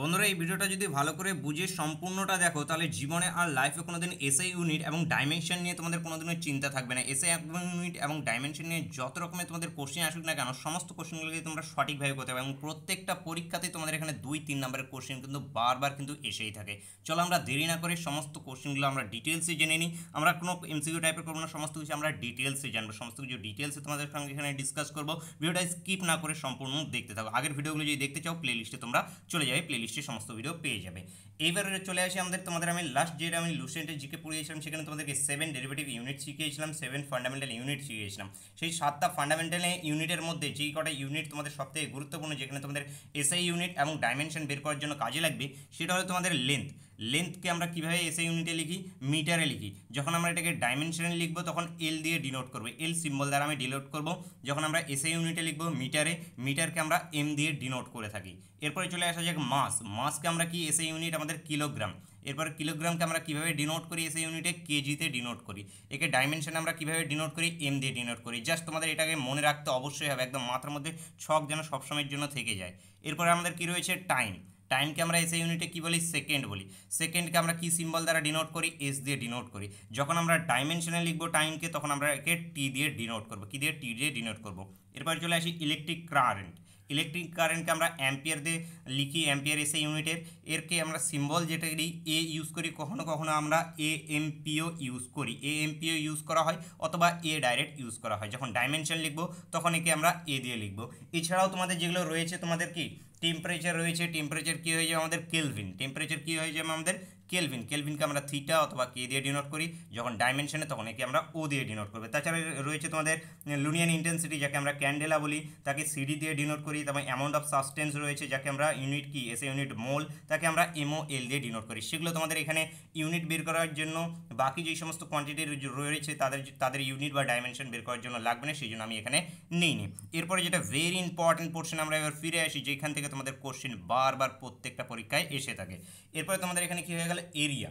বন্ধুরা এই ভিডিওটা যদি ভালো করে বুঝে সম্পূর্ণটা দেখো তাহলে জীবনে আর লাইফে কোনোদিন এসআই ইউনিট এবং ডাইমেনশন নিয়ে তোমাদের কোনোদিনও চিন্তা থাকবে না এসআই ইউনিট এবং ডাইমেনশন নিয়ে যত রকমের তোমাদের কোশ্চেন আসুক না কেন সমস্ত কোশ্চেনগুলোকে তোমরা সঠিকভাবে করতে হবে এবং প্রত্যেকটা পরীক্ষাতেই তোমাদের এখানে দুই তিন নম্বরের কোশ্চেন কিন্তু বারবার কিন্তু এসেই থাকে চলো আমরা দেরি না করে সমস্ত কোশ্চেনগুলো আমরা ডিটেলসে জেনে নিই আমরা কোনো এমসিকিউ টাইপের করবো না সমস্ত কিছু আমরা ডিটেলসে জানবো সমস্ত কিছু ডিটেলসে তোমাদের সঙ্গে এখানে ডিসকাস করবো ভিডিওটা স্কিপ না করে সম্পূর্ণ দেখতে থাকো আগের ভিডিওগুলো যদি দেখতে চাও প্লেলিস্টে তোমরা চলে যাবে প্লেলিস্ট লিস্টে সমস্ত ভিডিও পেয়ে যাবে এইবারে চলে আসি আমাদের তোমাদের আমি লাস্ট যেটা আমি লুসেন্টে জিকে পড়িয়েছিলাম সেখানে তোমাদেরকে সেভেন ডেরিভেটিভ ইউনিট শিখিয়েছিলাম সেভেন ফান্ডামেন্টাল ইউনিট শিখিয়েছিলাম সেই সাতটা ফান্ডামেন্টাল ইউনিটের মধ্যে যেই কটা ইউনিট তোমাদের সবথেকে গুরুত্বপূর্ণ যেখানে তোমাদের এসআই ইউনিট এবং ডাইমেনশন বের করার জন্য কাজে লাগবে সেটা হলো তোমাদের লেন্থ লেন্থকে আমরা কীভাবে এসএ ইউনিটে লিখি মিটারে লিখি যখন আমরা এটাকে ডাইমেনশনে লিখবো তখন এল দিয়ে ডিনোট করবো এল সিম্বল দ্বারা আমি ডিনোট করব যখন আমরা এসএ ইউনিটে লিখবো মিটারে মিটারকে আমরা এম দিয়ে ডিনোট করে থাকি এরপরে চলে আসা যাক মাস মাসকে আমরা কি এসএ ইউনিট আমাদের কিলোগ্রাম এরপর কিলোগ্রামকে আমরা কীভাবে ডিনোট করি এসএ ইউনিটে কেজিতে ডিনোট করি একে ডাইমেনশন আমরা কীভাবে ডিনোট করি এম দিয়ে ডিনোট করি জাস্ট তোমাদের এটাকে মনে রাখতে অবশ্যই হবে একদম মাথার মধ্যে ছক যেন সবসময়ের জন্য থেকে যায় এরপরে আমাদের কি রয়েছে টাইম টাইমকে আমরা এসআই ইউনিটে কী বলি সেকেন্ড বলি সেকেন্ডকে আমরা কি সিম্বল দ্বারা ডিনোট করি এস দিয়ে ডিনোট করি যখন আমরা ডাইমেনশনে লিখবো টাইমকে তখন আমরা একে টি দিয়ে ডিনোট করবো কী দিয়ে টি দিয়ে ডিনোট করবো এরপর চলে আসি ইলেকট্রিক কারেন্ট ইলেকট্রিক কারেন্টকে আমরা অ্যাম্পিয়ার দিয়ে লিখি অ্যাম্পিয়ার এসে ইউনিটের এরকে আমরা সিম্বল যেটা দিই এ ইউজ করি কখনো কখনো আমরা এ এমপিও ইউজ করি এ এমপিও ইউজ করা হয় অথবা এ ডাইরেক্ট ইউজ করা হয় যখন ডাইমেনশন লিখবো তখন একে আমরা এ দিয়ে লিখবো এছাড়াও তোমাদের যেগুলো রয়েছে তোমাদের কি টেম্পারেচার রয়েছে টেম্পারেচার কী হয়ে যাবে আমাদের কেলভিন টেম্পারেচার কী হয়ে যাবে আমাদের কেলভিন কেলভিনকে আমরা থিটা অথবা কে দিয়ে ডিনোট করি যখন ডাইমেনশনে তখন একে আমরা ও দিয়ে ডিনোট করবে তাছাড়া রয়েছে তোমাদের লুনিয়ান ইন্টেন্সিটি যাকে আমরা ক্যান্ডেলা বলি তাকে সিডি দিয়ে ডিনোট করি তারপর অ্যামাউন্ট অফ সাবস্টেন্স রয়েছে যাকে আমরা ইউনিট কি এসে ইউনিট মোল তাকে আমরা এমও এল দিয়ে ডিনোট করি সেগুলো তোমাদের এখানে ইউনিট বের করার জন্য বাকি যে সমস্ত কোয়ান্টিটি রয়েছে তাদের তাদের ইউনিট বা ডাইমেনশন বের করার জন্য লাগবে না সেই জন্য আমি এখানে নিইনি এরপরে যেটা ভেরি ইম্পর্টেন্ট পোর্শন আমরা এবার ফিরে আসি যেখান থেকে তোমাদের কোশ্চেন বারবার প্রত্যেকটা পরীক্ষায় এসে থাকে এরপরে তোমাদের এখানে কি হয়ে গেল তাহলে এরিয়া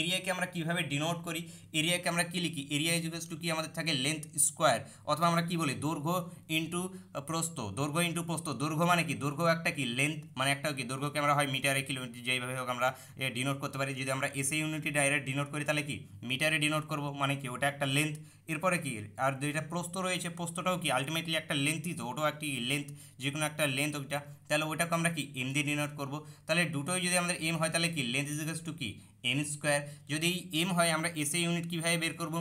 এরিয়াকে আমরা কিভাবে ডিনোট করি এরিয়াকে আমরা কী লিখি এরিয়া ইজুকাস টু কি আমাদের থাকে লেন্থ স্কোয়ার অথবা আমরা কি বলি দৈর্ঘ্য ইন্টু প্রস্থ দৈর্ঘ্য ইন্টু প্রস্থ দৈর্ঘ্য মানে কি দৈর্ঘ্য একটা কি লেন্থ মানে একটা কি দৈর্ঘ্যকে আমরা হয় মিটারে কিলোমিটার যেইভাবে হোক আমরা ডিনোট করতে পারি যদি আমরা এসএ ইউনিটি ডাইরেক্ট ডিনোট করি তাহলে কি মিটারে ডিনোট করব মানে কি ওটা একটা লেন্থ এরপরে কি আর যেটা প্রস্ত রয়েছে প্রস্তটাও কি আলটিমেটলি একটা লেন্থই তো ওটাও একটি লেন্থ যে কোনো একটা লেন্থ ওইটা তাহলে ওইটাকে আমরা কি এম দিয়ে ডিনোট করবো তাহলে দুটোই যদি আমাদের এম হয় তাহলে কি লেন্থ ইজ টু কি এম স্কোয়ার যদি এম হয় আমরা এসএ ইউনিট কীভাবে বের করব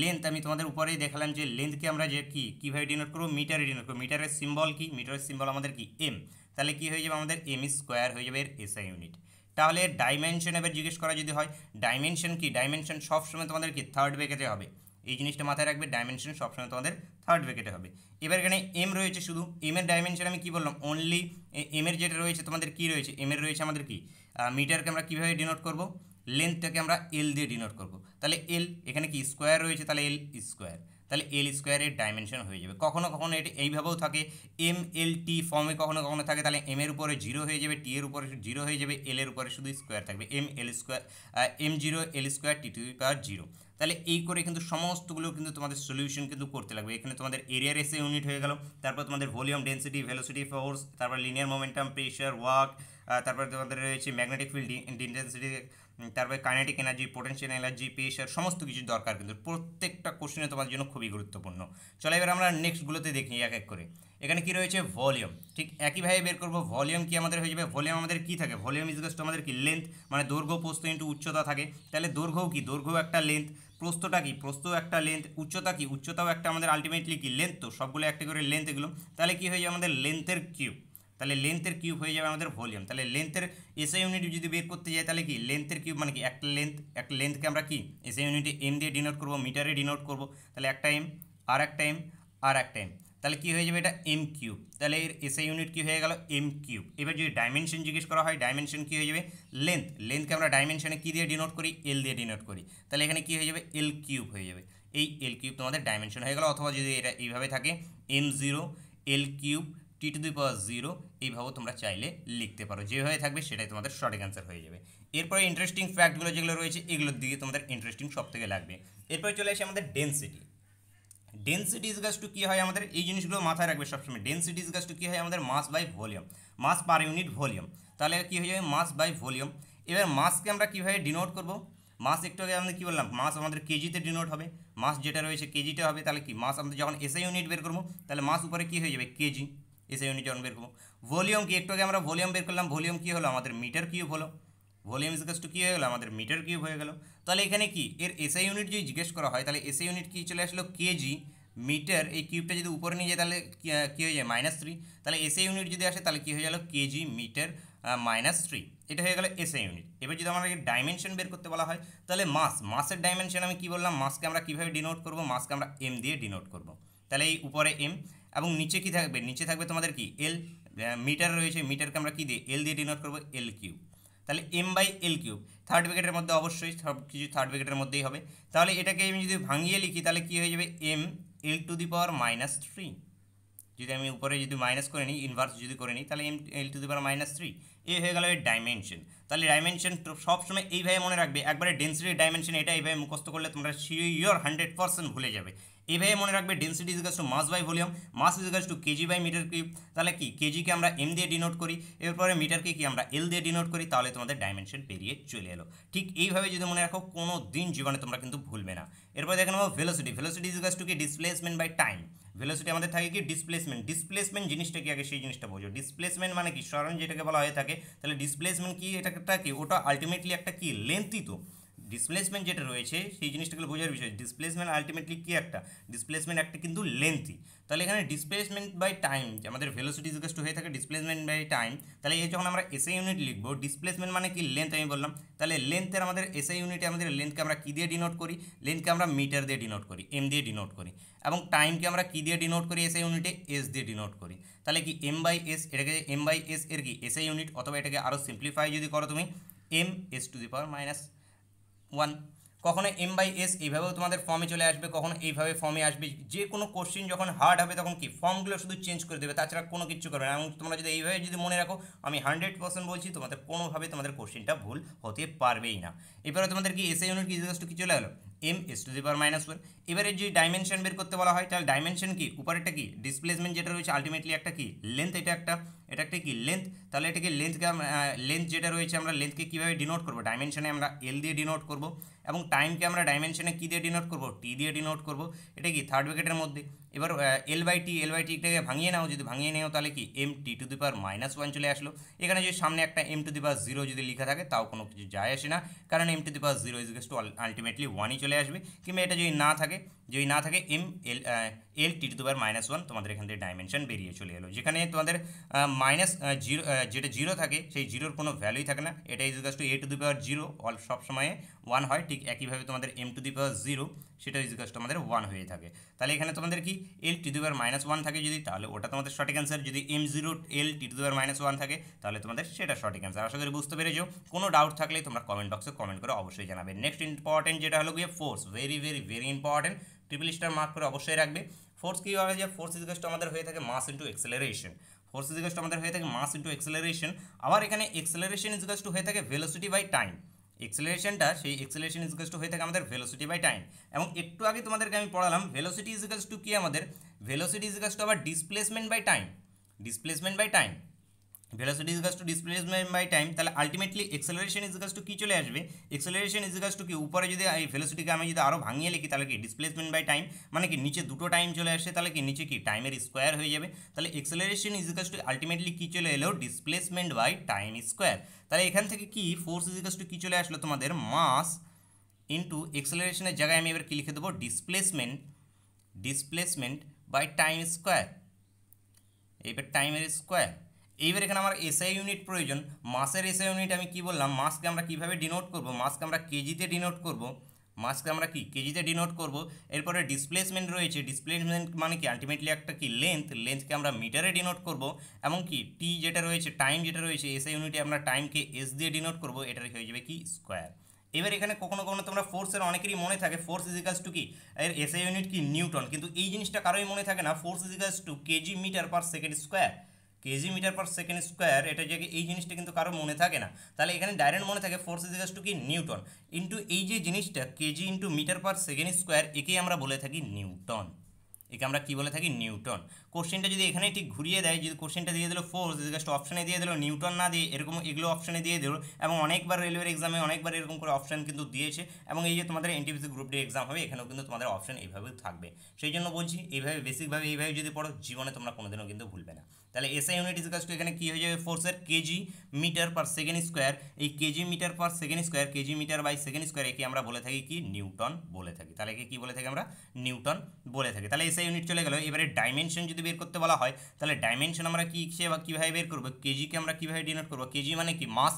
লেন্থ আমি তোমাদের উপরেই দেখালাম যে লেন্থকে আমরা যে কী কীভাবে ডিনোট করবো মিটারে ডিনোট করবো মিটারের সিম্বল কি মিটারের সিম্বল আমাদের কি এম তাহলে কি হয়ে যাবে আমাদের এম স্কোয়ার হয়ে যাবে এর এসে ইউনিট তাহলে ডাইমেনশন এবার জিজ্ঞেস করা যদি হয় ডাইমেনশন কি ডাইমেনশন সবসময় তোমাদের কি থার্ড বেগেতে হবে এই জিনিসটা মাথায় রাখবে ডাইমেনশন সবসময় তোমাদের থার্ড ব্র্যাকেটে হবে এবার এখানে এম রয়েছে শুধু এম এর ডাইমেনশন আমি কি বললাম অনলি এম এর যেটা রয়েছে তোমাদের কি রয়েছে এম এর রয়েছে আমাদের কি মিটারকে আমরা কীভাবে ডিনোট করব লেন্থটাকে আমরা এল দিয়ে ডিনোট করব তাহলে এল এখানে কি স্কোয়ার রয়েছে তাহলে এল স্কোয়ার তাহলে এল স্কোয়ারের ডাইমেনশন হয়ে যাবে কখনো কখনো এটা এইভাবেও থাকে এম এল টি ফর্মে কখনো কখনো থাকে তাহলে এম এর উপরে জিরো হয়ে যাবে টি এর উপরে জিরো হয়ে যাবে এল এর উপরে শুধু স্কোয়ার থাকবে M L square M zero L square T to power zero তাহলে এই করে কিন্তু সমস্তগুলো কিন্তু তোমাদের সলিউশন কিন্তু করতে লাগবে এখানে তোমাদের এরিয়ার এসে ইউনিট হয়ে গেল তারপর তোমাদের ভলিউম ডেন্সিটি ভেলোসিটি ফোর্স তারপর লিনিয়ার মোমেন্টাম প্রেশার ওয়ার্ক তারপর তোমাদের রয়েছে ম্যাগনেটিক ফিল্ড ডেন্সিটি তারপরে kinetic energy potential energy pressure সমস্ত কিছু দরকার কিন্তু প্রত্যেকটা কোশ্চেনে তোমার জন্য খুবই গুরুত্বপূর্ণ চলো এবার আমরা নেক্সটগুলোতে দেখি এক এক করে এখানে কি রয়েছে ভলিউম ঠিক একইভাবে বের করবো ভলিউম কি আমাদের হয়ে যাবে ভলিউম আমাদের কি থাকে ভলিউম ইজ আমাদের কি লেন্থ মানে দৈর্ঘ্য পোস্ত ইন্টু উচ্চতা থাকে তাহলে দৈর্ঘ্যও কি দৈর্ঘ্য একটা লেন্থ প্রস্তটা কি প্রস্ত একটা লেন্থ উচ্চতা কি উচ্চতাও একটা আমাদের আলটিমেটলি কি লেন্থ তো সবগুলো একটা করে লেন্থ এগুলো তাহলে কি হয়ে যাবে আমাদের লেন্থের কিউব তাহলে লেন্থের কিউব হয়ে যাবে আমাদের ভলিউম তাহলে লেন্থের এসআই ইউনিট যদি বের করতে যাই তাহলে কি লেন্থের কিউব মানে কি একটা লেন্থ একটা লেন্থকে আমরা কি এসআই ইউনিটে এম দিয়ে ডিনোট করবো মিটারে ডিনোট করবো তাহলে একটা এম আর একটা এম আর একটা এম তাহলে কি হয়ে যাবে এটা এম কিউব তাহলে এর এসএ ইউনিট কি হয়ে গেল এম কিউব এবার যদি ডাইমেনশন জিজ্ঞেস করা হয় ডাইমেনশন কি হয়ে যাবে লেন্থ লেন্থকে আমরা ডাইমেনশনে কী দিয়ে ডিনোট করি এল দিয়ে ডিনোট করি তাহলে এখানে কি হয়ে যাবে এল কিউব হয়ে যাবে এই এল কিউব তোমাদের ডাইমেনশন হয়ে গেল অথবা যদি এটা এইভাবে থাকে M zero L cube T to দুই পাওয়ার জিরো এইভাবে তোমরা চাইলে লিখতে পারো যেভাবে থাকবে সেটাই তোমাদের শর্ট অ্যান্সার হয়ে যাবে এরপরে ইন্টারেস্টিং ফ্যাক্টগুলো যেগুলো রয়েছে এগুলোর দিকে তোমাদের ইন্টারেস্টিং সব থেকে লাগবে এরপরে চলে আসে আমাদের ডেন্সিটি ডেন্সিটি ইজগাস টু কী হয় আমাদের এই জিনিসগুলো মাথায় রাখবে সবসময় ডেন্সিটি ইজগাস টু কী হয় আমাদের mass by volume mass per unit volume তাহলে কী হয়ে যাবে মাস বাই ভলিউম এবার মাসকে আমরা কীভাবে ডিনোট করব মাস একটু আগে আমাদের কী বললাম মাস আমাদের কেজিতে ডিনোট হবে মাস যেটা রয়েছে কেজিতে হবে তাহলে কি মাস আমাদের যখন এসে ইউনিট বের করবো তাহলে মাস উপরে কী হয়ে যাবে কেজি এসে ইউনিট যখন বের করবো ভলিউম কি একটু আগে আমরা ভলিউম বের করলাম ভলিউম কী হলো আমাদের মিটার কিউব হলো ভলিউম ইজকাস টু কী হয়ে গেলো আমাদের মিটার কিউব হয়ে গেল তাহলে এখানে কি এর এসআই ইউনিট যদি জিজ্ঞেস করা হয় তাহলে এসআই ইউনিট কী চলে আসলো কেজি মিটার এই কিউবটা যদি উপরে নিয়ে যায় তাহলে কী হয়ে যায় মাইনাস থ্রি তাহলে এসআই ইউনিট যদি আসে তাহলে কী হয়ে গেলো কেজি মিটার মাইনাস থ্রি এটা হয়ে গেল এসএ ইউনিট এবার যদি আমাদেরকে ডাইমেনশন বের করতে বলা হয় তাহলে মাস মাসের ডাইমেনশন আমি কি বললাম মাসকে আমরা কীভাবে ডিনোট করবো মাসকে আমরা এম দিয়ে ডিনোট করবো তাহলে এই উপরে এম এবং নিচে কী থাকবে নিচে থাকবে তোমাদের কি এল মিটার রয়েছে মিটারকে আমরা কী দিয়ে এল দিয়ে ডিনোট করবো এল কিউব তাহলে M by L cube third ব্র্যাকেটের মধ্যে অবশ্যই সব কিছু থার্ড ব্র্যাকেটের মধ্যেই হবে তাহলে এটাকে আমি যদি ভাঙিয়ে লিখি তাহলে কী হয়ে যাবে M L to the power minus three যদি আমি উপরে যদি মাইনাস করে নিই ইনভার্স যদি করে নিই তাহলে M L to the power minus three এ হয়ে গেল ডাইমেনশন তাহলে ডাইমেনশন সবসময় এইভাবে মনে রাখবে একবারে ডেন্সিটি ডাইমেনশন এটা এইভাবে মুখস্থ করলে তোমরা শিওর হান্ড্রেড পার্সেন্ট ভুলে যাবে এভাবে মনে রাখবে ডেন্সিটি গাছ to mass by volume mass is equals to KG by metre cube তাহলে কি কেজিকে আমরা এম দিয়ে ডিনোট করি এরপরে মিটারকে কি আমরা এল দিয়ে ডিনোট করি তাহলে তোমাদের ডাইমেনশন পেরিয়ে চলে এলো ঠিক এইভাবে যদি মনে রাখো কোনো দিন জীবনে তোমরা কিন্তু ভুলবে না এরপরে দেখে নেবো ভেলোসিটি ভেলোসিটি ইজিকাস টু কি ডিসপ্লেসমেন্ট বাই টাইম ভেলোসিটি আমাদের থাকে কি ডিসপ্লেসমেন্ট ডিসপ্লেসমেন্ট জিনিসটা কি আগে সেই জিনিসটা বোঝো ডিসপ্লেসমেন্ট মানে কি সরণ যেটাকে বলা হয়ে থাকে তাহলে ডিসপ্লেসমেন্ট কি এটা কি ওটা আলটিমেটলি একটা কি লেন্থই তো ডিসপ্লেসমেন্ট যেটা রয়েছে সেই জিনিসটাকে বোঝার বিষয় ডিসপ্লেসমেন্ট আলটিমেটলি কী একটা ডিসপ্লেসমেন্ট একটা কিন্তু লেন্থি তাহলে এখানে ডিসপ্লেসমেন্ট বাই টাইম যে আমাদের ভেলোসিটি জিজ্ঞাসা হয়ে থাকে ডিসপ্লেসমেন্ট বাই টাইম তাহলে এই যখন আমরা এসআই ইউনিট লিখবো ডিসপ্লেসমেন্ট মানে কি লেন্থ আমি বললাম তাহলে লেন্থের আমাদের এসআই ইউনিটে আমাদের লেন্থকে আমরা কী দিয়ে ডিনোট করি লেন্থকে আমরা মিটার দিয়ে ডিনোট করি এম দিয়ে ডিনোট করি এবং টাইমকে আমরা কী দিয়ে ডিনোট করি এসআই ইউনিটে এস দিয়ে ডিনোট করি তাহলে কি এম বাই এস এটাকে এম বাই এস এর কি এসআই ইউনিট অথবা এটাকে আরও সিম্পলিফাই যদি করো তুমি M S to the power minus one কখনো এম বাই এস এইভাবেও তোমাদের ফর্মে চলে আসবে কখনো এইভাবে ফর্মে আসবে যে কোনো কোশ্চিন যখন হার্ড হবে তখন কি ফর্মগুলো শুধু চেঞ্জ করে দেবে তাছাড়া কোনো কিছু করবে না এবং তোমরা যদি এইভাবে যদি মনে রাখো আমি হান্ড্রেড পার্সেন্ট বলছি তোমাদের কোনোভাবে তোমাদের কোশ্চিনটা ভুল হতে পারবেই না এবারে তোমাদের কি এসআই ইউনিট e কি চলে এলো M S to the power minus one এবারে যদি ডাইমেনশন বের করতে বলা হয় তাহলে ডাইমেনশন কি উপরেরটা কি ডিসপ্লেসমেন্ট যেটা রয়েছে আলটিমেটলি একটা কি লেন্থ এটা একটা এটা একটা কি লেন্থ তাহলে এটাকে লেন্থকে লেন্থ যেটা রয়েছে আমরা লেন্থকে কীভাবে ডিনোট করবো ডাইমেনশনে আমরা এল দিয়ে ডিনোট করবো এবং টাইমকে আমরা ডাইমেনশনে কী দিয়ে ডিনোট করবো টি দিয়ে ডিনোট করব এটা কি থার্ড ব্র্যাকেটের মধ্যে এবার L by T L by টিটাকে ভাঙিয়ে নাও যদি ভাঙিয়ে নেও তাহলে কি M T to the power minus one চলে আসলো এখানে যদি সামনে একটা M to the power zero যদি লিখা থাকে তাও কোনো কিছু যায় আসে না কারণ M to the power zero is গেস্ট আলটিমেটলি ওয়ানই চলে আসবে কিংবা এটা যদি না থাকে যদি না থাকে M L L T to দেবার মাইনাস ওয়ান তোমাদের এখান থেকে ডাইমেনশন বেরিয়ে চলে এলো যেখানে তোমাদের মাইনাস জিরো যেটা জিরো থাকে সেই জিরোর কোনো ভ্যালুই থাকে না এটা is is equals to A to the power zero all সব সময়ে ওয়ান হয় ঠিক একইভাবে তোমাদের M to the power zero সেটা ইজ ইজিকাস টু আমাদের ওয়ান হয়ে থাকে তাহলে এখানে তোমাদের কি এল টি টু বার মাইনাস ওয়ান থাকে যদি তাহলে ওটা তোমাদের সঠিক অ্যান্সার যদি M zero L T to বার মাইনাস ওয়ান থাকে তাহলে তোমাদের সেটা সঠিক অ্যান্সার আশা করি বুঝতে পেরেছো কোনো ডাউট থাকলে তোমরা কমেন্ট বক্সে কমেন্ট করে অবশ্যই জানাবে নেক্সট ইম্পর্টেন্ট যেটা হলো গিয়ে force very very very important triple star mark করে অবশ্যই রাখবে ফোর্স কী হবে যে ফোর্স ইজগেস্ট আমাদের হয়ে থাকে mass into acceleration force is equals আমাদের হয়ে থাকে মাস ইন্টু এক্সেলারেশন আবার এখানে এক্সেলারেশন ইজগেস্ট হয়ে থাকে ভেলোসিটি বাই টাইম এক্সেলারেশনটা সেই এক্সেলারেশন ইজগেস্ট হয়ে থাকে আমাদের ভেলোসিটি বাই টাইম এবং একটু আগে তোমাদেরকে আমি পড়ালাম ভেলোসিটি ইজগেস্ট টু কী আমাদের ভেলোসিটি ইজগেস্ট আবার displacement by time displacement by time velocity is to displacement by time তাহলে আলটিমেটলি এক্সেলারেশন ইজ টু কী চলে আসবে এক্সেলারেশন ইজ টু কি উপরে যদি এই ভেলোসিটিকে আমি যদি আরও ভাঙিয়ে লিখি তাহলে কি ডিসপ্লেসমেন্ট বাই টাইম মানে কি নিচে দুটো টাইম চলে আসে তাহলে কি নিচে কি টাইমের স্কোয়ার হয়ে যাবে তাহলে এক্সেলারেশন ইজ টু আলটিমেটলি কী চলে এলো ডিসপ্লেসমেন্ট বাই টাইম স্কোয়ার তাহলে এখান থেকে কি ফোর্স ইজ টু কী চলে আসলো তোমাদের মাস ইন্টু এক্সেলারেশনের জায়গায় আমি এবার কী লিখে দেবো displacement displacement by time square এবার টাইমের স্কোয়ার এইবার এখানে আমার এসআই ইউনিট প্রয়োজন মাসের এসআই ইউনিট আমি কি বললাম মাসকে আমরা কিভাবে ডিনোট করব মাসকে আমরা কেজিতে ডিনোট করব মাসকে আমরা কি কেজিতে ডিনোট করব এরপরে ডিসপ্লেসমেন্ট রয়েছে ডিসপ্লেসমেন্ট মানে কি আলটিমেটলি একটা কি লেন্থ লেন্থকে আমরা মিটারে ডিনোট করব এবং কি টি যেটা রয়েছে টাইম যেটা রয়েছে এসআই ইউনিটে আমরা টাইমকে এস দিয়ে ডিনোট করব এটার হয়ে যাবে কি স্কোয়ার এবার এখানে কখনো কখনো তোমরা ফোর্সের অনেকেরই মনে থাকে ফোর্স ইজিকাস টু কি এর এসআই ইউনিট কি নিউটন কিন্তু এই জিনিসটা কারোই মনে থাকে না force is equals to KG metre per second square KG metre per second square এটা যে এই জিনিসটা কিন্তু কারো মনে থাকে না তাহলে এখানে ডাইরেক্ট মনে থাকে ফোর্স ইজিকাস টু কি নিউটন ইন্টু এই যে জিনিসটা KG into metre per second square একেই আমরা বলে থাকি নিউটন একে আমরা কী বলে থাকি নিউটন কোশ্চেনটা যদি এখানে ঠিক ঘুরিয়ে দেয় যদি কোশ্চেনটা দিয়ে দিল ফোর্স জাস্ট অপশানে দিয়ে দিল নিউটন না দিয়ে এরকম এগুলো অপশানে দিয়ে দিল এবং অনেকবার রেলওয়ের এক্সামে অনেকবার এরকম করে অপশান কিন্তু দিয়েছে এবং এই যে তোমাদের এনটিপিসি গ্রুপ ডি এক্সাম হবে এখানেও কিন্তু তোমাদের অপশান এইভাবে থাকবে সেই জন্য বলছি এইভাবে বেসিকভাবে এইভাবে যদি পড়ো জীবনে তোমরা কোনোদিনও কিন্তু ভুলবে না তাহলে এসআই ইউনিট ইজ টু এখানে কী হয়ে যাবে ফোর্সের KG metre per second square এই KG metre per second square KG metre by second square একে আমরা বলে থাকি কি নিউটন বলে থাকি তাহলে একে কী বলে থাকি আমরা নিউটন বলে থাকি তাহলে এসআই ইউনিট চলে গেল এবারে ডাইমেনশন যদি বের করতে বলা হয় তাহলে ডাইমেনশন আমরা কী সে বা কীভাবে বের করবো কেজিকে আমরা কীভাবে ডিনোট করবো কেজি মানে কি মাস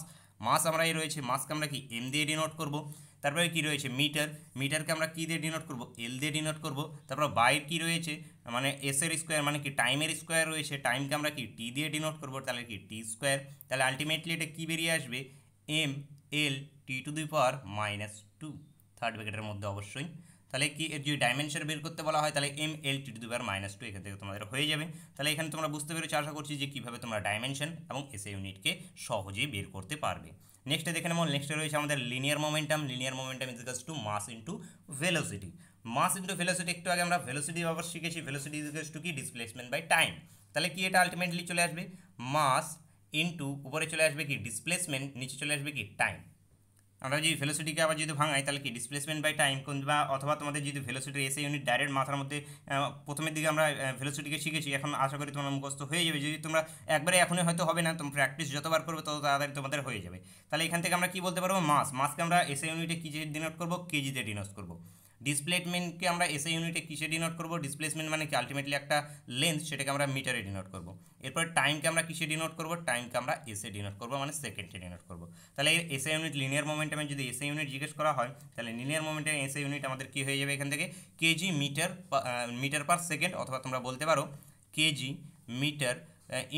মাস আমরা এই রয়েছে মাসকে আমরা কি এম দিয়ে ডিনোট করবো তারপরে কি রয়েছে মিটার মিটারকে আমরা কী দিয়ে ডিনোট করব এল দিয়ে ডিনোট করব তারপর বাইর কি রয়েছে মানে এসের স্কোয়ার মানে কি টাইমের স্কোয়ার রয়েছে টাইমকে আমরা কি টি দিয়ে ডিনোট করব তাহলে কি টি স্কোয়ার তাহলে আলটিমেটলি এটা কী বেরিয়ে আসবে M L T to the power minus two third ব্যাকেটের মধ্যে অবশ্যই তাহলে কি এর যদি ডাইমেনশন বের করতে বলা হয় তাহলে M L T to the power minus two এখান থেকে তোমাদের হয়ে যাবে তাহলে এখানে তোমরা বুঝতে পেরেছো আশা করছি যে কীভাবে তোমরা ডাইমেনশন এবং এসে ইউনিটকে সহজেই বের করতে পারবে নেক্সটে দেখে নেব নেক্সটে রয়েছে আমাদের linear momentum linear momentum is equals to mass into velocity mass into velocity একটু আগে আমরা ভেলোসিটি ব্যবহার শিখেছি ভেলোসিটি ইজ ইকাস টু কি ডিসপ্লেসমেন্ট বাই টাইম তাহলে কি এটা আলটিমেটলি চলে আসবে মাস ইন্টু উপরে চলে আসবে কি ডিসপ্লেসমেন্ট নিচে চলে আসবে কি টাইম আমরা যদি ভেলোসিটিকে আবার যদি ভাঙাই তাহলে কি ডিসপ্লেসমেন্ট বাই টাইম কিংবা অথবা তোমাদের যদি ভেলোসিটি এসে ইউনিট ডাইরেক্ট মাথার মধ্যে প্রথমের দিকে আমরা ভেলোসিটিকে শিখেছি এখন আশা করি তোমার মুখস্থ হয়ে যাবে যদি তোমরা একবারে এখনই হয়তো হবে না তোমরা প্র্যাকটিস যতবার করবে তত তাড়াতাড়ি তোমাদের হয়ে যাবে তাহলে এখান থেকে আমরা কি বলতে পারবো মাস মাসকে আমরা এসে ইউনিটে কিজিতে ডিনোট করবো কেজিতে ডিনোট করবো ডিসপ্লেসমেন্টকে আমরা এসআই ইউনিটে কিসে ডিনোট করব ডিসপ্লেসমেন্ট মানে কি আলটিমেটলি একটা লেন্থ সেটাকে আমরা মিটারে ডিনোট করব এরপর টাইমকে আমরা কিসে ডিনোট করব টাইমকে আমরা এসে ডিনোট করব মানে সেকেন্ডে ডিনোট করব তাহলে এই এসআই ইউনিট লিনিয়ার মোমেন্টামে যদি এসআই ইউনিট জিজ্ঞেস করা হয় তাহলে লিনিয়ার মোমেন্টামে এসআই ইউনিট আমাদের কি হয়ে যাবে এখান থেকে KG metre metre per second অথবা তোমরা বলতে পারো KG metre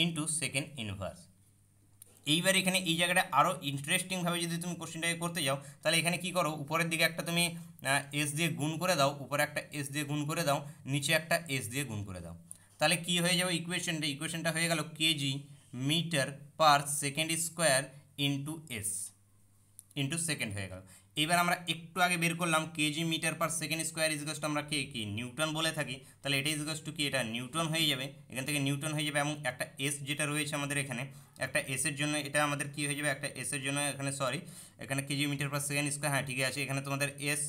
into second inverse এইবার এখানে এই জায়গাটা আরও ইন্টারেস্টিংভাবে যদি তুমি কোশ্চেনটাকে করতে যাও তাহলে এখানে কি করো উপরের দিকে একটা তুমি এস দিয়ে গুণ করে দাও উপরে একটা এস দিয়ে গুণ করে দাও নিচে একটা এস দিয়ে গুণ করে দাও তাহলে কি হয়ে যাবে ইকুয়েশনটা ইকুয়েশনটা হয়ে গেল KG metre per second square into S into second হয়ে গেল এবার আমরা একটু আগে বের করলাম KG metre per second square ইজগস্ট আমরা কে কি নিউটন বলে থাকি তাহলে এটা ইজগাস টু কি এটা নিউটন হয়ে যাবে এখান থেকে নিউটন হয়ে যাবে এবং একটা এস যেটা রয়েছে আমাদের এখানে একটা এসের জন্য এটা আমাদের কি হয়ে যাবে একটা এসের জন্য এখানে সরি এখানে KG metre per second square হ্যাঁ ঠিক আছে এখানে তোমাদের এস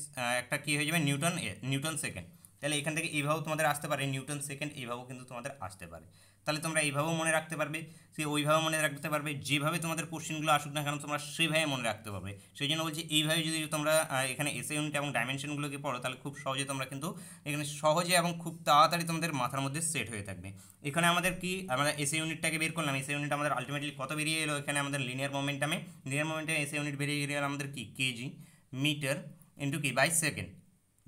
একটা কি হয়ে যাবে নিউটন নিউটন সেকেন্ড তাহলে এখান থেকে এইভাবেও তোমাদের আসতে পারে নিউটন সেকেন্ড এইভাবেও কিন্তু তোমাদের আসতে পারে তাহলে তোমরা এইভাবেও মনে রাখতে পারবে সে ওইভাবে মনে রাখতে পারবে যেভাবে তোমাদের কোশ্চেনগুলো আসুক না কেন তোমরা সেভাবে মনে রাখতে পারবে সেই জন্য বলছি এইভাবে যদি তোমরা এখানে এসে ইউনিট এবং ডাইমেনশনগুলোকে পড়ো তাহলে খুব সহজে তোমরা কিন্তু এখানে সহজে এবং খুব তাড়াতাড়ি তোমাদের মাথার মধ্যে সেট হয়ে থাকবে এখানে আমাদের কি আমরা এসে ইউনিটটাকে বের করলাম এসে ইউনিট আমাদের আলটিমেটলি কত বেরিয়ে এলো এখানে আমাদের লিনিয়ার মোমেন্টামে লিনিয়ার মোমেন্টামে এসে ইউনিট বেরিয়ে গেলে আমাদের কি কেজি মিটার ইন্টু কি বাই সেকেন্ড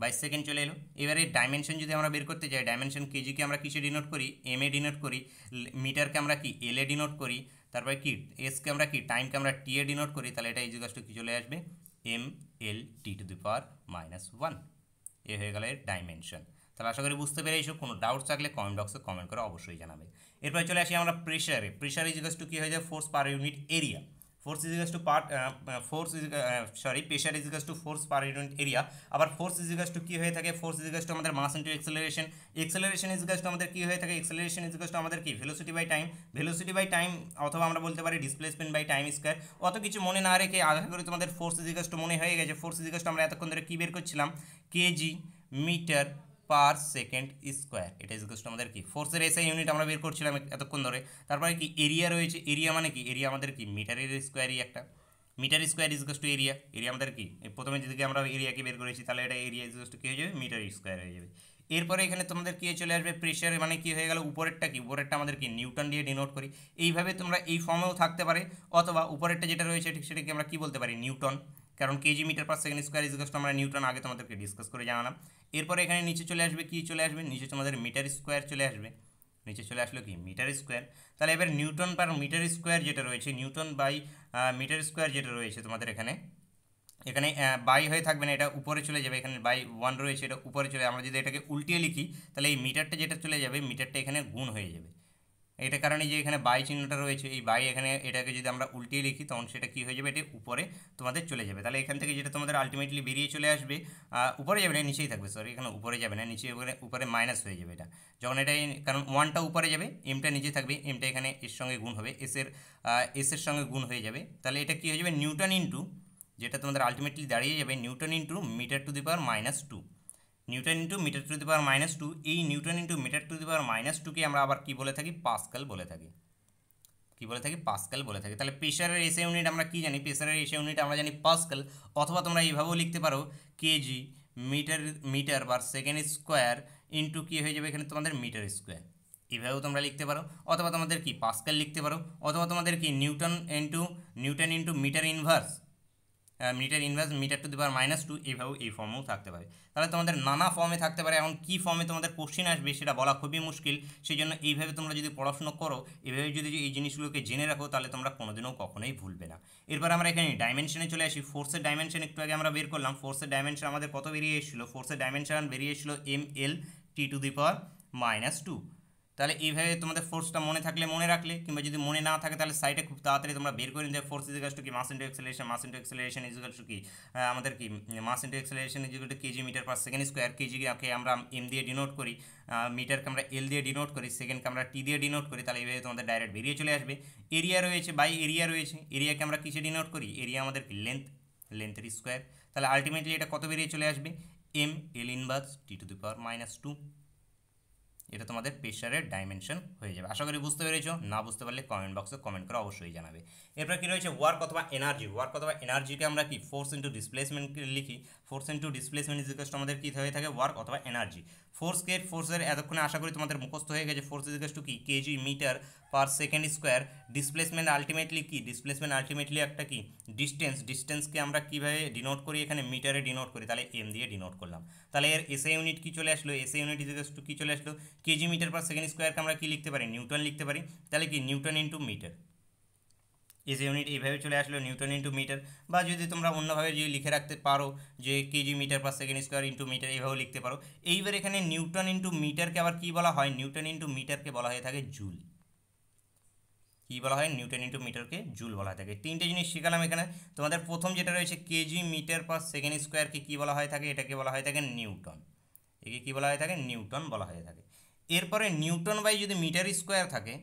বাইশ সেকেন্ড চলে এলো এবারে ডাইমেনশন যদি আমরা বের করতে যাই ডাইমেনশন কেজিকে আমরা কিসে ডিনোট করি এম এ ডিনোট করি মিটারকে আমরা কি এল এ ডিনোট করি তারপরে কি এসকে আমরা কি টাইমকে আমরা টি এ ডিনোট করি তাহলে এটা এই টু কি চলে আসবে M L T to the power minus one এ হয়ে গেল ডাইমেনশন তাহলে আশা করি বুঝতে পেরে এইসব কোনো ডাউট থাকলে কমেন্ট বক্সে কমেন্ট করে অবশ্যই জানাবে এরপরে চলে আসি আমরা প্রেশারে প্রেশার ইজিকাস টু কী হয়ে যায় force per unit area force is to per force sorry pressure is to force per unit area আবার ফোর্স ইজ টু কী হয়ে থাকে ফোর্স ইজ টু আমাদের mass into acceleration acceleration is to আমাদের কী হয়ে থাকে এক্সেলারেশন ইজ টু আমাদের কি velocity by time velocity by time অথবা আমরা বলতে পারি ডিসপ্লেসমেন্ট বাই টাইম স্কোয়ার অত কিছু মনে না রেখে আশা করে তোমাদের ফোর্স ইজ টু মনে হয়ে গেছে ফোর্স ইজ টু আমরা এতক্ষণ ধরে কী বের করছিলাম KG metre per second square এটা ইজ ইজগোস্ট আমাদের কি ফোর্সের এসআই ইউনিট আমরা বের করছিলাম এতক্ষণ ধরে তারপরে কি এরিয়া রয়েছে এরিয়া মানে কি এরিয়া আমাদের কি মিটারের স্কোয়ারই একটা metre square is to area area আমাদের কি প্রথমে যদি আমরা এরিয়াকে বের করেছি তাহলে এটা এরিয়া ইজ টু কী হয়ে যাবে মিটার স্কোয়ার হয়ে যাবে এরপরে এখানে তোমাদের কী চলে আসবে প্রেশার মানে কি হয়ে গেল উপরেরটা কি উপরেরটা আমাদের কি নিউটন দিয়ে ডিনোট করি এইভাবে তোমরা এই ফর্মেও থাকতে পারে অথবা উপরেরটা যেটা রয়েছে ঠিক সেটাকে আমরা কি বলতে পারি নিউটন কারণ KG metre per second square is আমরা নিউটন আগে তোমাদেরকে ডিসকাস করে জানালাম এরপরে এখানে নিচে চলে আসবে কি চলে আসবে নিচে তোমাদের মিটার স্কোয়ার চলে আসবে নিচে চলে আসলো কি মিটার স্কোয়ার তাহলে এবার নিউটন পার মিটার স্কোয়ার যেটা রয়েছে নিউটন বাই মিটার স্কোয়ার যেটা রয়েছে তোমাদের এখানে এখানে বাই হয়ে থাকবে না এটা উপরে চলে যাবে এখানে বাই ওয়ান রয়েছে এটা উপরে চলে আমরা যদি এটাকে উল্টিয়ে লিখি তাহলে এই মিটারটা যেটা চলে যাবে মিটারটা এখানে গুণ হয়ে যাবে এটা কারণে যে এখানে বাই চিহ্নটা রয়েছে এই বাই এখানে এটাকে যদি আমরা উল্টিয়ে লিখি তখন সেটা কী হয়ে যাবে এটা উপরে তোমাদের চলে যাবে তাহলে এখান থেকে যেটা তোমাদের আলটিমেটলি বেরিয়ে চলে আসবে উপরে যাবে না নিচেই থাকবে সরি এখানে উপরে যাবে না নিচে উপরে মাইনাস হয়ে যাবে এটা যখন এটা কারণ ওয়ানটা উপরে যাবে এমটা নিচে থাকবে এমটা এখানে এর সঙ্গে গুণ হবে এসের এসের সঙ্গে গুণ হয়ে যাবে তাহলে এটা কী হয়ে যাবে নিউটন ইন্টু যেটা তোমাদের আলটিমেটলি দাঁড়িয়ে যাবে newton into metre to the power minus two newton into metre to the power minus two এই newton into metre to the power minus টুকে আমরা আবার কী বলে থাকি পাসকাল বলে থাকি কী বলে থাকি পাসকাল বলে থাকি তাহলে প্রেশারের এসে ইউনিট আমরা কী জানি প্রেশারের এসে ইউনিট আমরা জানি পাসকাল অথবা তোমরা এইভাবেও লিখতে পারো কেজি মিটার মিটার বা সেকেন্ড স্কোয়ার ইন্টু কী হয়ে যাবে এখানে তোমাদের মিটার স্কোয়ার এইভাবেও তোমরা লিখতে পারো অথবা তোমাদের কি পাসকাল লিখতে পারো অথবা তোমাদের কি newton into newton into metre inverse metre inverse metre to the power minus two এইভাবেও এই ফর্মেও থাকতে পারে তাহলে তোমাদের নানা ফর্মে থাকতে পারে এখন কী ফর্মে তোমাদের কোশ্চিন আসবে সেটা বলা খুবই মুশকিল সেই জন্য এইভাবে তোমরা যদি পড়াশুনো করো এইভাবে যদি এই জিনিসগুলোকে জেনে রাখো তাহলে তোমরা কোনোদিনও কখনোই ভুলবে না এরপর আমরা এখানে ডাইমেনশনে চলে আসি ফোর্সের ডাইমেনশন একটু আগে আমরা বের করলাম ফোর্সের ডাইমেনশন আমাদের কত বেরিয়ে এসেছিলো ফোর্সের ডাইমেনশন বেরিয়ে এসেছিলো M L T to the power minus two তাহলে এইভাবে তোমাদের ফোর্সটা মনে থাকলে মনে রাখলে কিংবা যদি মনে না থাকে তাহলে সাইটে খুব তাড়াতাড়ি তোমরা বের করে নিতে ফোর্স ইজিকাল টু কি mass into acceleration mass into acceleration is equal to কি আমাদের কি mass into acceleration is equal to KG metre per second square কেজিকে আমরা এম দিয়ে ডিনোট করি মিটারকে আমরা এল দিয়ে ডিনোট করি সেকেন্ডকে আমরা টি দিয়ে ডিনোট করি তাহলে এইভাবে তোমাদের ডাইরেক্ট বেরিয়ে চলে আসবে এরিয়া রয়েছে বাই এরিয়া রয়েছে এরিয়াকে আমরা কিসে ডিনোট করি এরিয়া আমাদের কি লেন্থ লেন্থের স্কোয়ার তাহলে আলটিমেটলি এটা কত বেরিয়ে চলে আসবে M L inverse T to the power minus two এটা তোমাদের প্রেশারের ডাইমেনশন হয়ে যাবে আশা করি বুঝতে পেরেছো না বুঝতে পারলে কমেন্ট বক্সে কমেন্ট করে অবশ্যই জানাবে এরপর কী রয়েছে ওয়ার্ক অথবা এনার্জি ওয়ার্ক অথবা এনার্জিকে আমরা কি ফোর্স ইন্টু ডিসপ্লেসমেন্ট লিখি ফোর্স ইন্টু ডিসপ্লেসমেন্ট ইজিকাস্ট আমাদের কী হয়ে থাকে ওয়ার্ক অথবা এনার্জি ফোর্সকে ফোর্সের এতক্ষণে আশা করি তোমাদের মুখস্থ হয়ে গেছে ফোর্স ইজিকাস্ট টু কি KG metre per second square displacement ultimately কি ডিসপ্লেসমেন্ট আলটিমেটলি একটা কি ডিস্টেন্স ডিস্টেন্সকে আমরা কীভাবে ডিনোট করি এখানে মিটারে ডিনোট করি তাহলে এম দিয়ে ডিনোট করলাম তাহলে এর এসএ ইউনিট কী চলে আসলো এসএ ইউনিট ইজিকাস টু কী চলে আসলো কেজি মিটার পার সেকেন্ড স্কোয়ারকে আমরা কী লিখতে পারি নিউটন লিখতে পারি তাহলে কি newton into metre is unit এইভাবে চলে আসলো নিউটন ইন্টু মিটার বা যদি তোমরা অন্যভাবে যদি লিখে রাখতে পারো যে KG metre per second square into metre এইভাবেও লিখতে পারো এইবার এখানে নিউটন ইন্টু মিটারকে আবার কী বলা হয় নিউটন ইন্টু মিটারকে বলা হয়ে থাকে জুল কী বলা হয় নিউটন ইন্টু মিটারকে জুল বলা হয়ে থাকে তিনটে জিনিস শিখালাম এখানে তোমাদের প্রথম যেটা রয়েছে কেজি মিটার পার সেকেন্ড স্কোয়ারকে কী বলা হয়ে থাকে এটাকে বলা হয়ে থাকে নিউটন একে কী বলা হয়ে থাকে নিউটন বলা হয়ে থাকে এরপরে নিউটন বাই যদি মিটার স্কোয়ার থাকে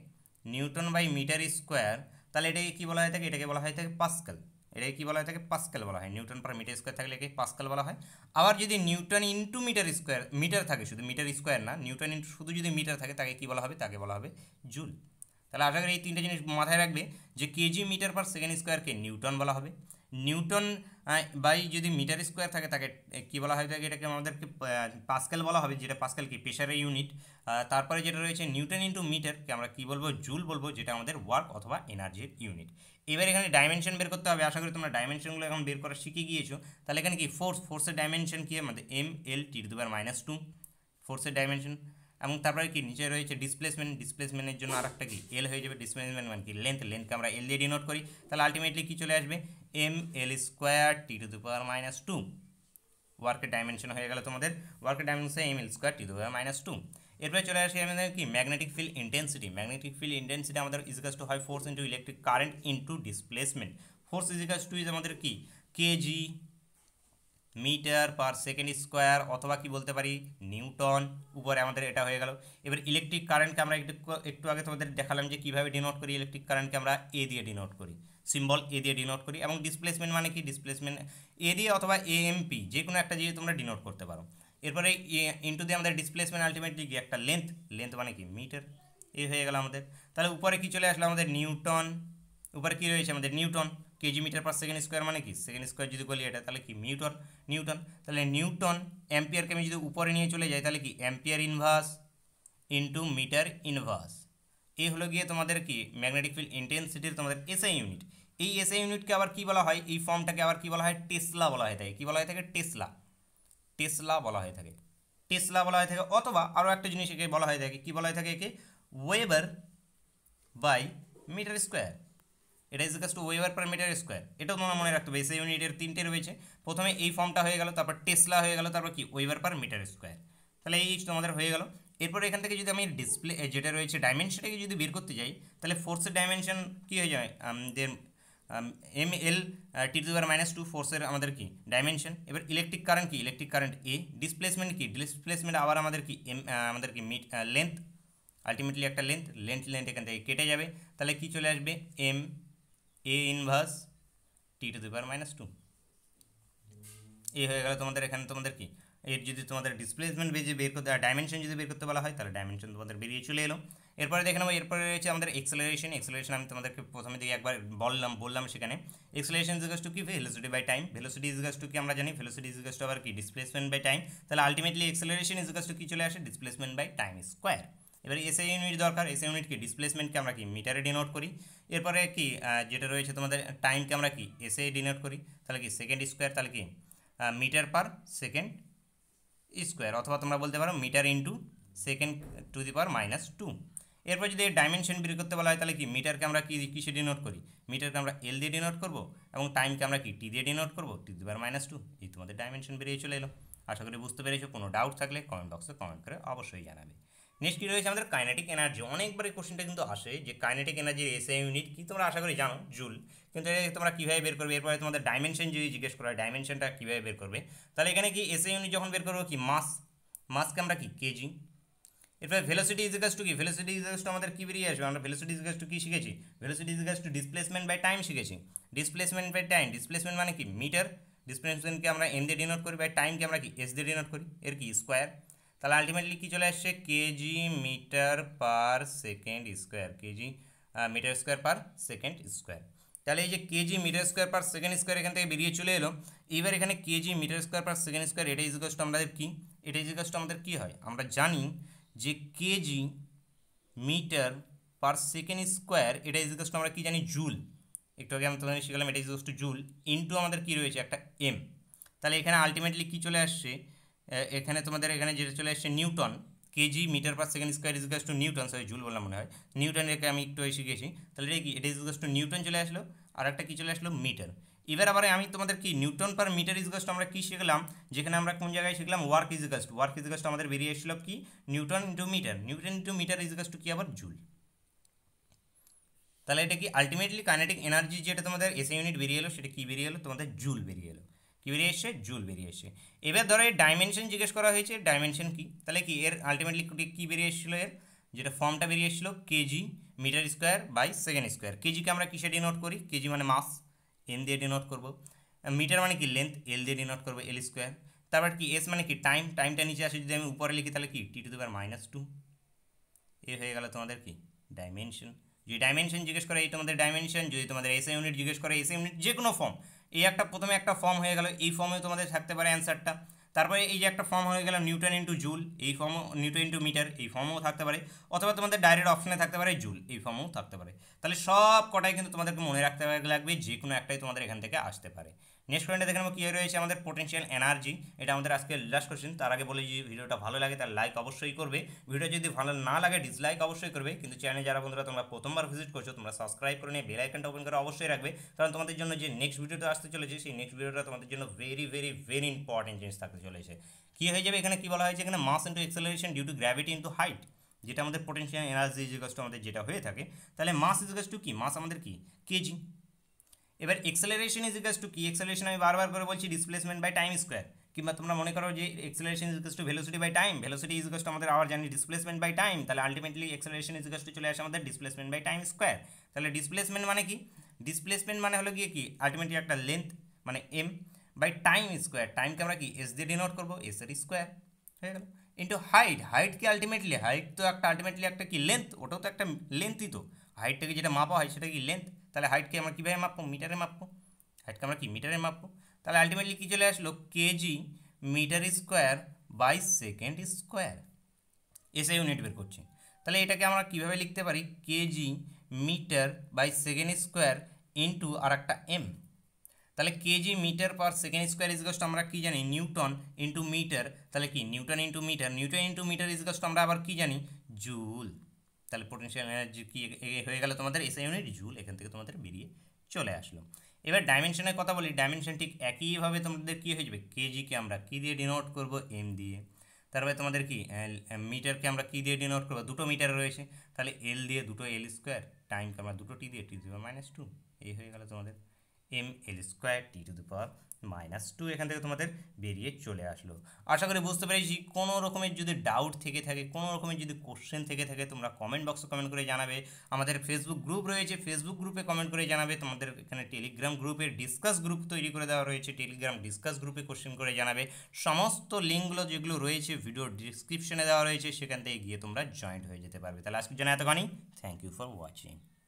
নিউটন বাই মিটার স্কোয়ার তাহলে এটাকে কী বলা হয় থাকে এটাকে বলা হয় থাকে পাস্কেল এটাকে কী বলা হয় থাকে পাস্কেল বলা হয় নিউটন পার মিটার স্কোয়ার থাকলে একে পাসকাল বলা হয় আবার যদি newton into metre square metre থাকে শুধু মিটার স্কোয়ার না নিউটন ইন্টু শুধু যদি মিটার থাকে তাকে কী বলা হবে তাকে বলা হবে জুল তাহলে আশা করি এই তিনটে জিনিস মাথায় রাখবে যে কেজি মিটার পার সেকেন্ড স্কোয়ারকে নিউটন বলা হবে নিউটন বাই যদি মিটার স্কোয়ার থাকে তাকে কী বলা হয় থাকে এটাকে আমাদেরকে পাস্কেল বলা হবে যেটা পাস্কেল কি প্রেশারের ইউনিট তারপরে যেটা রয়েছে নিউটন ইন্টু মিটার কে আমরা কী বলবো জুল বলবো যেটা আমাদের ওয়ার্ক অথবা এনার্জির ইউনিট এবার এখানে ডাইমেনশন বের করতে হবে আশা করি তোমরা ডাইমেনশনগুলো এখন বের করা শিখে গিয়েছো তাহলে এখানে কি ফোর্স ফোর্সের ডাইমেনশন কী আমাদের এম এল টির দুবার মাইনাস টু ফোর্সের ডাইমেনশন এবং তারপরে কি নিচে রয়েছে ডিসপ্লেসমেন্ট ডিসপ্লেসমেন্টের জন্য আর একটা কি এল হয়ে যাবে ডিসপ্লেসমেন্ট মানে কি লেন্থ লেন্থকে আমরা এল দিয়ে ডিনোট করি তাহলে আলটিমেটলি কী চলে আসবে M L square T to দুপার পাওয়ার মাইনাস টু ওয়ার্কের ডাইমেনশন হয়ে গেল তোমাদের ওয়ার্কের dimension M L square T to power minus two এরপরে চলে আসি আমাদের কি magnetic field intensity magnetic field intensity আমাদের ইজিকাস টু হয় force into electric current into displacement force is equals to is আমাদের কি KG metre per second square অথবা কি বলতে পারি নিউটন উপরে আমাদের এটা হয়ে গেল এবার ইলেকট্রিক কারেন্টকে আমরা একটু একটু আগে তোমাদের দেখালাম যে কীভাবে ডিনোট করি ইলেকট্রিক কারেন্টকে আমরা এ দিয়ে ডিনোট করি সিম্বল এ দিয়ে ডিনোট করি এবং ডিসপ্লেসমেন্ট মানে কি ডিসপ্লেসমেন্ট এ দিয়ে অথবা এএমপি যে কোনো একটা দিয়ে তোমরা ডিনোট করতে পারো এরপরে ইন্টু দিয়ে আমাদের ডিসপ্লেসমেন্ট আলটিমেটলি কি একটা লেন্থ লেন্থ মানে কি মিটার এই হয়ে গেল আমাদের তাহলে উপরে কি চলে আসলো আমাদের নিউটন উপরে কি রয়েছে আমাদের newton KG metre per second square মানে কি সেকেন্ড স্কোয়ার যদি বলি এটা তাহলে কি নিউটন নিউটন তাহলে নিউটন অ্যাম্পিয়ারকে আমি যদি উপরে নিয়ে চলে যাই তাহলে কি ampere inverse into metre inverse এই হলো গিয়ে তোমাদের কি ম্যাগনেটিক ফিল্ড ইন্টেন্সিটির তোমাদের এসআই ইউনিট এই এসআই ইউনিটকে আবার কি বলা হয় এই ফর্মটাকে আবার কি বলা হয় টেসলা বলা হয় তাই কি বলা হয় থাকে টেসলা টেসলা বলা হয়ে থাকে টেসলা বলা হয়ে থাকে অথবা আরও একটা জিনিস একে বলা হয়ে থাকে কী বলা হয়ে থাকে একে ওয়েবার বাই মিটার স্কোয়ার এটা is to weber per metre square এটাও তোমরা মনে রাখতে হবে সেই ইউনিটের তিনটে রয়েছে প্রথমে এই ফর্মটা হয়ে গেল তারপর টেসলা হয়ে গেল তারপর কি ওয়েবার পার মিটার স্কোয়ার তাহলে এই তোমাদের হয়ে গেল এরপর এখান থেকে যদি আমি ডিসপ্লে যেটা রয়েছে ডাইমেনশনটাকে যদি বের করতে যাই তাহলে ফোর্সের ডাইমেনশন কী হয়ে যায় then M L T to minus two ফোর্সের আমাদের কি ডাইমেনশন এবার ইলেকট্রিক কারেন্ট কি ইলেকট্রিক কারেন্ট এ ডিসপ্লেসমেন্ট কি ডিসপ্লেসমেন্ট আবার আমাদের কি এম আমাদের কি মিট লেন্থ আলটিমেটলি একটা লেন্থ লেন্থ লেন্থ এখান থেকে কেটে যাবে তাহলে কি চলে আসবে M A inverse T to the minus two A হয়ে গেল তোমাদের এখানে তোমাদের কি এর যদি তোমাদের ডিসপ্লেসমেন্ট বেজে বের করতে ডাইমেনশন যদি বের করতে বলা হয় তাহলে ডাইমেনশন তোমাদের বেরিয়ে চলে এলো এরপরে দেখে নেবো এরপরে রয়েছে আমাদের এক্সেলারেশন এক্সেলারেশন আমি তোমাদেরকে প্রথমে দিকে একবার বললাম বললাম সেখানে এক্সেলারেশন ইজগাস টু কি ভেলোসিটি বাই টাইম ভেলোসিটি ইজগাস টু কি আমরা জানি ভেলোসিটি ইজগাস টু আবার কি ডিসপ্লেসমেন্ট বাই টাইম তাহলে আলটিমেটলি এক্সেলারেশন ইজগাস টু কি চলে আসে ডিসপ্লেসমেন্ট বাই টাইম স্কোয়ার এবার এসআই ইউনিট দরকার এসে ইউনিট কি ডিসপ্লেসমেন্টকে আমরা কি মিটারে ডিনোট করি এরপরে কি যেটা রয়েছে তোমাদের টাইমকে আমরা কি এসআই ডিনোট করি তাহলে কি সেকেন্ড স্কোয়ার তাহলে কি মিটার পার সেকেন্ড স্কোয়ার অথবা তোমরা বলতে পারো meter into second to the power minus two এরপর যদি এর ডাইমেনশন বের করতে বলা হয় তাহলে কি মিটারকে আমরা কি কিসে ডিনোট করি মিটারকে আমরা এল দিয়ে ডিনোট করবো এবং টাইমকে আমরা কি টি দিয়ে ডিনোট করবো টি দিবার মাইনাস টু এই তোমাদের ডাইমেনশন বেরিয়ে চলে এলো আশা করি বুঝতে পেরেছো কোনো ডাউট থাকলে কমেন্ট বক্সে কমেন্ট করে অবশ্যই জানাবে নেক্সট কি রয়েছে আমাদের কাইনেটিক এনার্জি অনেকবারই কোশ্চেনটা কিন্তু আসে যে কাইনেটিক এনার্জির এসএ ইউনিট কি তোমরা আশা করি জানো জুল কিন্তু তোমরা কীভাবে বের করবে এরপরে তোমাদের ডাইমেনশন যদি জিজ্ঞেস করা হয় ডাইমেনশনটা কীভাবে বের করবে তাহলে এখানে কি এসএ ইউনিট যখন বের করবো কি মাস মাসকে আমরা কি কেজি এরপরে ভেলোসিটি ইজ ইকাস টু কি ভেলোসিটি ইজ ইকাস টু আমাদের কী বেরিয়ে আসবে আমরা ভেলোসিটি ইজ ইকাস টু কী শিখেছি velocity is equals to displacement by time শিখেছি ডিসপ্লেসমেন্ট বাই টাইম ডিসপ্লেসমেন্ট মানে কি মিটার ডিসপ্লেসমেন্টকে আমরা এম দিয়ে ডিনোট করি বাই টাইমকে আমরা কি এস দিয়ে ডিনোট করি এর কি স্কোয়ার তাহলে আলটিমেটলি কী চলে আসছে KG metre per second square KG meter square per second square তাহলে এই যে KG meter square per second square এখান থেকে বেরিয়ে চলে এলো এবার এখানে KG meter square per second square এটা টু আমাদের কী এটা টু আমাদের কী হয় আমরা জানি যে KG metre per second square এটা ইজ টু আমরা কী জানি জুল একটু আগে আমি তোমাদের শিখলাম এটা ইজ টু জুল ইনটু আমাদের কী রয়েছে একটা এম তাহলে এখানে আলটিমেটলি কী চলে আসছে এখানে তোমাদের এখানে যেটা চলে আসছে newton KG metre per second square ইজিকাস টু নিউটন সরি জুল বললাম মনে হয় নিউটন আমি একটু শিখেছি তাহলে এটা কি এটা ইজিকাস টু নিউটন চলে আসলো আর একটা কী চলে আসলো মিটার এবার আবার আমি তোমাদের কি নিউটন পার মিটার ইজগাস্ট আমরা কী শিখলাম যেখানে আমরা কোন জায়গায় শিখলাম ওয়ার্ক ইজগাস্ট ওয়ার্ক ইজগাস্ট আমাদের বেরিয়ে এসেছিল কি newton into meter newton into meter ইজগাস্ট কি আবার জুল তাহলে এটা কি আলটিমেটলি কাইনেটিক এনার্জি যেটা তোমাদের এসে ইউনিট বেরিয়ে এলো সেটা কি বেরিয়ে এলো তোমাদের জুল বেরিয়ে এলো কি বেরিয়ে এসছে জুল বেরিয়ে এসছে এবার ধরো এর ডাইমেনশন জিজ্ঞেস করা হয়েছে ডাইমেনশন কি তাহলে কি এর আলটিমেটলি কি বেরিয়ে এসেছিলো এর যেটা ফর্মটা বেরিয়ে এসেছিলো KG meter square by second square কেজিকে আমরা কিসে ডিনোট করি কেজি মানে মাস এম দিয়ে ডিনোট করব মিটার মানে কি লেন্থ এল দিয়ে ডিনোট করবো এল স্কোয়ার তারপর কি এস মানে কি টাইম টাইমটা নিচে আসে যদি আমি উপরে লিখি তাহলে কি টি টু দেবার মাইনাস টু এ হয়ে গেল তোমাদের কি ডাইমেনশন যদি ডাইমেনশন জিজ্ঞেস করে এই তোমাদের ডাইমেনশন যদি তোমাদের এসএ ইউনিট জিজ্ঞেস করে এস ইউনিট যে কোনো ফর্ম এই একটা প্রথমে একটা ফর্ম হয়ে গেল এই ফর্মে তোমাদের থাকতে পারে অ্যান্সারটা তারপরে এই যে একটা ফর্ম হয়ে গেল নিউটন ইন্টু জুল এই ফর্মও নিউটন ইন্টু মিটার এই ফর্মও থাকতে পারে অথবা তোমাদের ডাইরেক্ট অপশনে থাকতে পারে জুল এই ফর্মও থাকতে পারে তাহলে সব কটাই কিন্তু তোমাদেরকে মনে রাখতে লাগবে যে কোনো একটাই তোমাদের এখান থেকে আসতে পারে নেক্সট কোয়েশনটা দেখে নেবো কী রয়েছে আমাদের পোটেন্সিয়াল এনার্জি এটা আমাদের আজকে লাস্ট কোশ্চেন তার আগে বলে যে ভিডিওটা ভালো লাগে তার লাইক অবশ্যই করবে ভিডিও যদি ভালো না লাগে ডিসলাইক অবশ্যই করবে কিন্তু চ্যানেলে যারা বন্ধুরা তোমরা প্রথমবার ভিজিট করছো তোমরা সাবস্ক্রাইব করে নিয়ে বেলাইকনটা ওপেন করে অবশ্যই রাখবে কারণ তোমাদের জন্য যে নেক্সট ভিডিওটা আসতে চলেছে সেই নেক্সট ভিডিওটা তোমাদের জন্য ভেরি ভেরি ভেরি ইম্পর্টেন্ট জিনিস থাকতে চলেছে কী হয়ে যাবে এখানে কী বলা হয়েছে এখানে mass into acceleration due to gravity into height যেটা আমাদের পোটেন্সিয়াল এনার্জি ইজিকাস টু আমাদের যেটা হয়ে থাকে তাহলে মাস ইজিকাস টু কি মাস আমাদের কি কেজি এবার এক্সেলারেশন ইজ ইকাস টু কি এক্সেলারেশন আমি বারবার করে বলছি ডিসপ্লেসমেন্ট বাই টাইম স্কোয়ার কিংবা তোমরা মনে করো যে acceleration is equals to velocity by time velocity is equals to আমাদের আবার জানি ডিসপ্লেসমেন্ট বাই টাইম তাহলে ultimately acceleration is equals to চলে আসে আমাদের ডিসপ্লেসমেন্ট বাই টাইম স্কোয়ার তাহলে ডিসপ্লেসমেন্ট মানে কি ডিসপ্লেসমেন্ট মানে হলো গিয়ে কি আলটিমেটলি একটা লেন্থ মানে এম বাই টাইম স্কোয়ার টাইমকে আমরা কি এস দিয়ে ডিনোট করবো এস এর স্কোয়ার হয়ে গেল ইন্টু হাইট হাইট কি আলটিমেটলি হাইট তো একটা আলটিমেটলি একটা কি লেন্থ ওটাও তো একটা লেন্থই তো হাইটটাকে যেটা মাপা হয় সেটা কি লেন্থ তাহলে হাইটকে আমরা কীভাবে মাপবো মিটারে মাপবো হাইটকে আমরা কি মিটারে মাপবো তাহলে আলটিমেটলি কী চলে আসলো KG meter square by second square এসে ইউনিট বের করছি তাহলে এটাকে আমরা কীভাবে লিখতে পারি KG metre by second square into আর একটা এম তাহলে KG metre per second square ইজগস্ট আমরা কী জানি নিউটন ইন্টু মিটার তাহলে কি newton into meter newton into meter ইজগস্ট আমরা আবার কী জানি জুল তাহলে পোটেনশিয়াল এনার্জি কি হয়ে গেল তোমাদের এসআই ইউনিট জুল এখান থেকে তোমাদের বেরিয়ে চলে আসলো এবার ডাইমেনশনের কথা বলি ডাইমেনশন ঠিক একইভাবে তোমাদের কী হয়ে যাবে কেজিকে আমরা কী দিয়ে ডিনোট করব এম দিয়ে তারপরে মানে তোমাদের কি মিটারকে আমরা কী দিয়ে ডিনোট করবো দুটো মিটার রয়েছে তাহলে এল দিয়ে দুটো এল স্কোয়ার টাইমকে আমরা দুটো টি দিয়ে টি টু মাইনাস টু এই হয়ে গেল তোমাদের M L square T to the power minus two এখান থেকে তোমাদের বেরিয়ে চলে আসলো আশা করি বুঝতে পেরেছি কোনো রকমের যদি ডাউট থেকে থাকে কোনো রকমের যদি কোশ্চেন থেকে থাকে তোমরা কমেন্ট বক্সে কমেন্ট করে জানাবে আমাদের ফেসবুক গ্রুপ রয়েছে ফেসবুক গ্রুপে কমেন্ট করে জানাবে তোমাদের এখানে টেলিগ্রাম গ্রুপের ডিসকাস গ্রুপ তৈরি করে দেওয়া রয়েছে টেলিগ্রাম ডিসকাস গ্রুপে কোশ্চেন করে জানাবে সমস্ত লিঙ্কগুলো যেগুলো রয়েছে ভিডিও ডিসক্রিপশনে দেওয়া রয়েছে সেখান থেকে গিয়ে তোমরা জয়েন্ট হয়ে যেতে পারবে তাহলে আজকে জন্য এতখানি থ্যাংক ইউ ফর ওয়াচিং